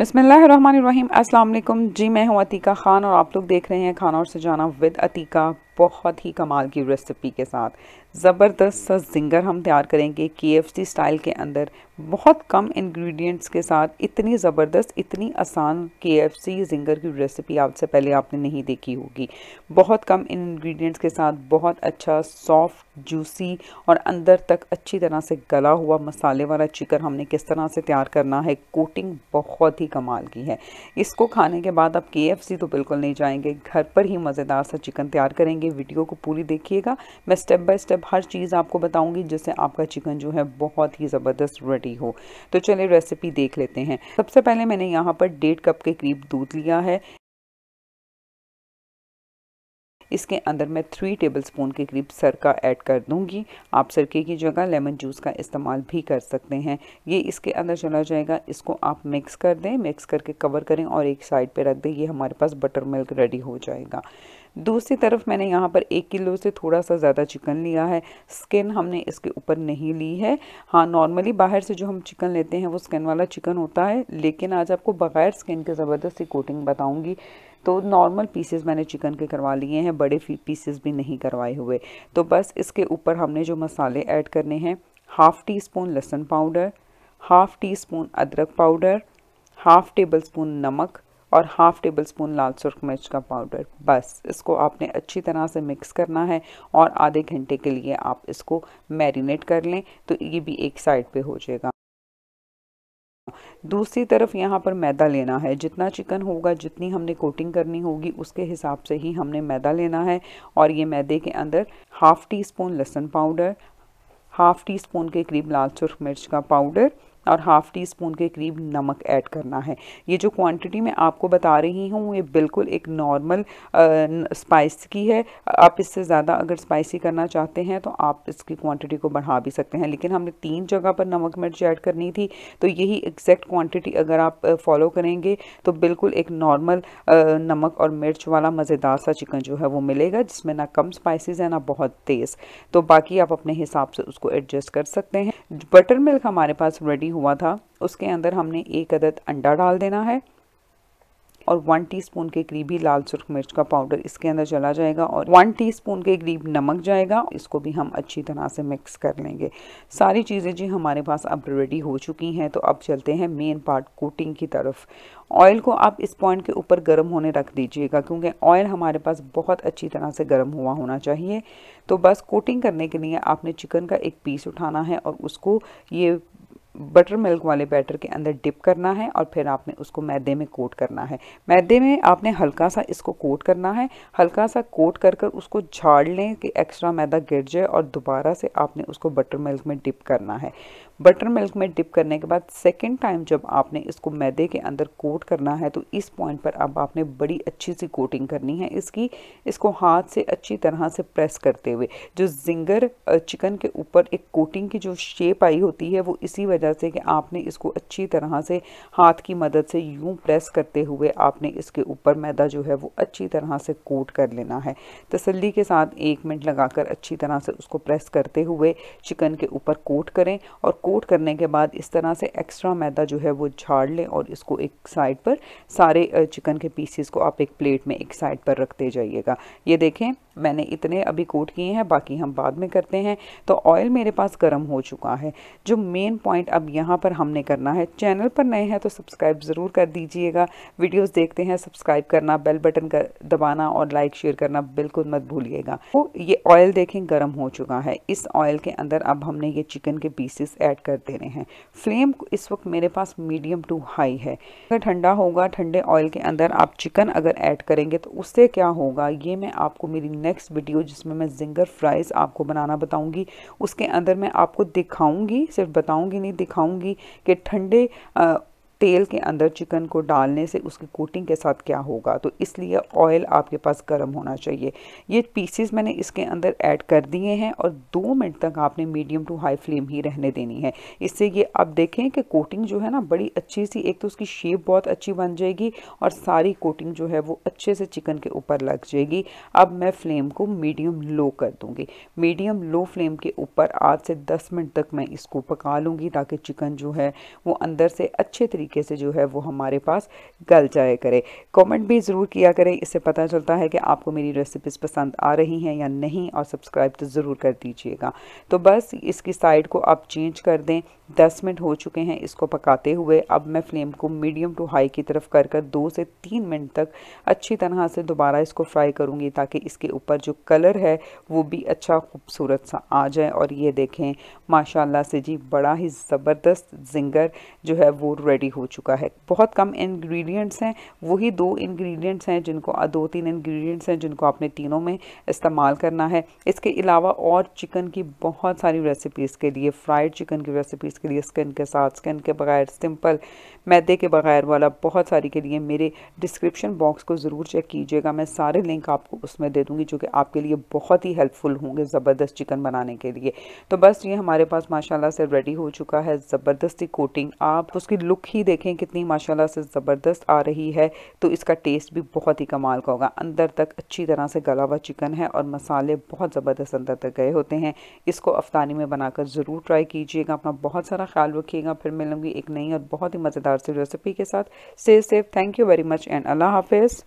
बसमीम अल्लाम जी मैं हूँ अतीका ख़ान और आप लोग देख रहे हैं खाना और सजाना विद अतीका बहुत ही कमाल की रेसिपी के साथ ज़बरदस्त सा जिंगर हम तैयार करेंगे के स्टाइल के अंदर बहुत कम इंग्रेडिएंट्स के साथ इतनी ज़बरदस्त इतनी आसान के एफ सी जिंगर की रेसिपी आपसे पहले आपने नहीं देखी होगी बहुत कम इन्ग्रीडियंट्स के साथ बहुत अच्छा सॉफ्ट जूसी और अंदर तक अच्छी तरह से गला हुआ मसाले वाला चिकन हमने किस तरह से तैयार करना है कोटिंग बहुत ही कमाल की है इसको खाने के बाद आप के तो बिल्कुल नहीं जाएंगे घर पर ही मज़ेदार सा चिकन तैयार करेंगे वीडियो को पूरी देखिएगा मैं स्टेप बाय स्टेप हर चीज़ आपको बताऊंगी जिससे आपका चिकन जो है बहुत ही ज़बरदस्त रेडी हो तो चलिए रेसिपी देख लेते हैं सबसे पहले मैंने यहाँ पर डेढ़ कप के करीब दूध लिया है इसके अंदर मैं थ्री टेबल स्पून के करीब सरका ऐड कर दूंगी आप सरके की जगह लेमन जूस का इस्तेमाल भी कर सकते हैं ये इसके अंदर चला जाएगा इसको आप मिक्स कर दें मिक्स करके कवर करें और एक साइड पे रख दें ये हमारे पास बटर मिल्क रेडी हो जाएगा दूसरी तरफ मैंने यहाँ पर एक किलो से थोड़ा सा ज़्यादा चिकन लिया है स्किन हमने इसके ऊपर नहीं ली है हाँ नॉर्मली बाहर से जो हम चिकन लेते हैं वो स्किन वाला चिकन होता है लेकिन आज आपको बग़ैर स्किन के ज़बरदस्ती कोटिंग बताऊँगी तो नॉर्मल पीसेस मैंने चिकन के करवा लिए हैं बड़े पीसेस भी नहीं करवाए हुए तो बस इसके ऊपर हमने जो मसाले ऐड करने हैं हाफ़ टी स्पून लहसुन पाउडर हाफ़ टी स्पून अदरक पाउडर हाफ़ टेबल स्पून नमक और हाफ़ टेबल स्पून लाल सुर्ख मिर्च का पाउडर बस इसको आपने अच्छी तरह से मिक्स करना है और आधे घंटे के लिए आप इसको मैरिनेट कर लें तो ये भी एक साइड पे हो जाएगा दूसरी तरफ यहाँ पर मैदा लेना है जितना चिकन होगा जितनी हमने कोटिंग करनी होगी उसके हिसाब से ही हमने मैदा लेना है और ये मैदे के अंदर हाफ़ टी स्पून लहसुन पाउडर हाफ़ टी स्पून के करीब लाल सुरख मिर्च का पाउडर और हाफ़ टी स्पून के करीब नमक ऐड करना है ये जो क्वांटिटी मैं आपको बता रही हूँ ये बिल्कुल एक नॉर्मल स्पाइस की है आप इससे ज़्यादा अगर स्पाइसी करना चाहते हैं तो आप इसकी क्वांटिटी को बढ़ा भी सकते हैं लेकिन हमने तीन जगह पर नमक मिर्च ऐड करनी थी तो यही एग्जैक्ट क्वान्टिटी अगर आप फॉलो करेंगे तो बिल्कुल एक नॉर्मल नमक और मिर्च वाला मज़ेदार सा चिकन जो है वो मिलेगा जिसमें ना कम स्पाइसीज है ना बहुत तेज़ तो बाकी आप अपने हिसाब से उसको एडजस्ट कर सकते हैं बटर मिल्क हमारे पास रेडी हुआ था उसके अंदर हमने एक अदद अंडा डाल देना है और वन टीस्पून के करीब ही लाल सुर्ख मिर्च का पाउडर इसके अंदर चला जाएगा और वन टीस्पून के करीब नमक जाएगा इसको भी हम अच्छी तरह से मिक्स कर लेंगे सारी चीज़ें जी हमारे पास अब रेडी हो चुकी हैं तो अब चलते हैं मेन पार्ट कोटिंग की तरफ ऑयल को आप इस पॉइंट के ऊपर गर्म होने रख दीजिएगा क्योंकि ऑयल हमारे पास बहुत अच्छी तरह से गर्म हुआ होना चाहिए तो बस कोटिंग करने के लिए आपने चिकन का एक पीस उठाना है और उसको ये बटर मिल्क वाले बैटर के अंदर डिप करना है और फिर आपने उसको मैदे में कोट करना है मैदे में आपने हल्का सा इसको कोट करना है हल्का सा कोट कर कर उसको झाड़ लें कि एक्स्ट्रा मैदा गिर जाए और दोबारा से आपने उसको बटर मिल्क में डिप करना है बटर मिल्क में डिप करने के बाद सेकेंड टाइम जब आपने इसको मैदे के अंदर कोट करना है तो इस पॉइंट पर अब आपने बड़ी अच्छी सी कोटिंग करनी है इसकी इसको हाथ से अच्छी तरह से प्रेस करते हुए जो जिंगर चिकन के ऊपर एक कोटिंग की जो शेप आई होती है वो इसी वजह वजह से कि आपने इसको अच्छी तरह से हाथ की मदद से यूं प्रेस करते हुए आपने इसके ऊपर मैदा जो है वो अच्छी तरह से कोट कर लेना है तसली के साथ एक मिनट लगाकर अच्छी तरह से उसको प्रेस करते हुए चिकन के ऊपर कोट करें और कोट करने के बाद इस तरह से एक्स्ट्रा मैदा जो है वो झाड़ लें और इसको एक साइड पर सारे चिकन के पीसीस को आप एक प्लेट में एक साइड पर रखते जाइएगा ये देखें मैंने इतने अभी कोट किए हैं बाकी हम बाद में करते हैं तो ऑयल मेरे पास गर्म हो चुका है जो मेन पॉइंट अब यहाँ पर हमने करना है चैनल पर नए हैं तो सब्सक्राइब ज़रूर कर दीजिएगा वीडियोज़ देखते हैं सब्सक्राइब करना बेल बटन कर दबाना और लाइक शेयर करना बिल्कुल मत भूलिएगा तो ये ऑयल देखें गर्म हो चुका है इस ऑयल के अंदर अब हमने ये चिकन के पीसेस ऐड कर देने हैं फ्लेम इस वक्त मेरे पास मीडियम टू हाई है अगर ठंडा होगा ठंडे ऑयल के अंदर आप चिकन अगर ऐड करेंगे तो उससे क्या होगा ये मैं आपको मेरी नेक्स्ट वीडियो जिसमें मैं जिंगर फ्राइज़ आपको बनाना बताऊँगी उसके अंदर मैं आपको दिखाऊँगी सिर्फ बताऊँगी नहीं दिखाऊँगी कि ठंडे तेल के अंदर चिकन को डालने से उसकी कोटिंग के साथ क्या होगा तो इसलिए ऑयल आपके पास गर्म होना चाहिए ये पीसेस मैंने इसके अंदर ऐड कर दिए हैं और दो मिनट तक आपने मीडियम टू हाई फ्लेम ही रहने देनी है इससे ये आप देखें कि कोटिंग जो है ना बड़ी अच्छी सी एक तो उसकी शेप बहुत अच्छी बन जाएगी और सारी कोटिंग जो है वो अच्छे से चिकन के ऊपर लग जाएगी अब मैं फ्लेम को मीडियम लो कर दूँगी मीडियम लो फ्लेम के ऊपर आठ से दस मिनट तक मैं इसको पका लूँगी ताकि चिकन जो है वो अंदर से अच्छे तरीके तरीके से जो है वो हमारे पास गल जाया करे कमेंट भी ज़रूर किया करें इससे पता चलता है कि आपको मेरी रेसिपीज़ पसंद आ रही हैं या नहीं और सब्सक्राइब तो ज़रूर कर दीजिएगा तो बस इसकी साइड को आप चेंज कर दें दस मिनट हो चुके हैं इसको पकाते हुए अब मैं फ्लेम को मीडियम टू हाई की तरफ कर कर दो से तीन मिनट तक अच्छी तरह से दोबारा इसको फ्राई करूँगी ताकि इसके ऊपर जो कलर है वो भी अच्छा खूबसूरत सा आ जाए और ये देखें माशाल्लाह से जी बड़ा ही ज़बरदस्त जिंगर जो है वो रेडी हो चुका है बहुत कम इंग्रेडिएंट्स हैं वही दो इंग्रेडिएंट्स हैं जिनको दो तीन इंग्रेडिएंट्स हैं जिनको आपने तीनों में इस्तेमाल करना है इसके अलावा और चिकन की बहुत सारी रेसिपीज़ के लिए फ्राइड चिकन की रेसिपीज़ के लिए स्किन के साथ स्किन के बगैर सिंपल मैदे के बगैर वाला बहुत सारी के लिए मेरे डिस्क्रिप्शन बॉक्स को ज़रूर चेक कीजिएगा मैं सारे लिंक आपको उसमें दे दूँगी जो कि आपके लिए बहुत ही हेल्पफुल होंगे ज़बरदस्त चिकन बनाने के लिए तो बस ये हमारे पास माशाल्लाह से रेडी हो चुका है ज़बरदस्ती कोटिंग आप उसकी लुक ही देखें कितनी माशाल्लाह से ज़बरदस्त आ रही है तो इसका टेस्ट भी बहुत ही कमाल का होगा अंदर तक अच्छी तरह से गला हुआ चिकन है और मसाले बहुत ज़बरदस्त अंदर तक गए होते हैं इसको अफ्तानी में बनाकर ज़रूर ट्राई कीजिएगा अपना बहुत सारा ख्याल रखिएगा फिर मिलूंगी एक नई और बहुत ही मज़ेदार सी रेसिपी के साथ safe safe thank you very much and अल्लाह हाफिज़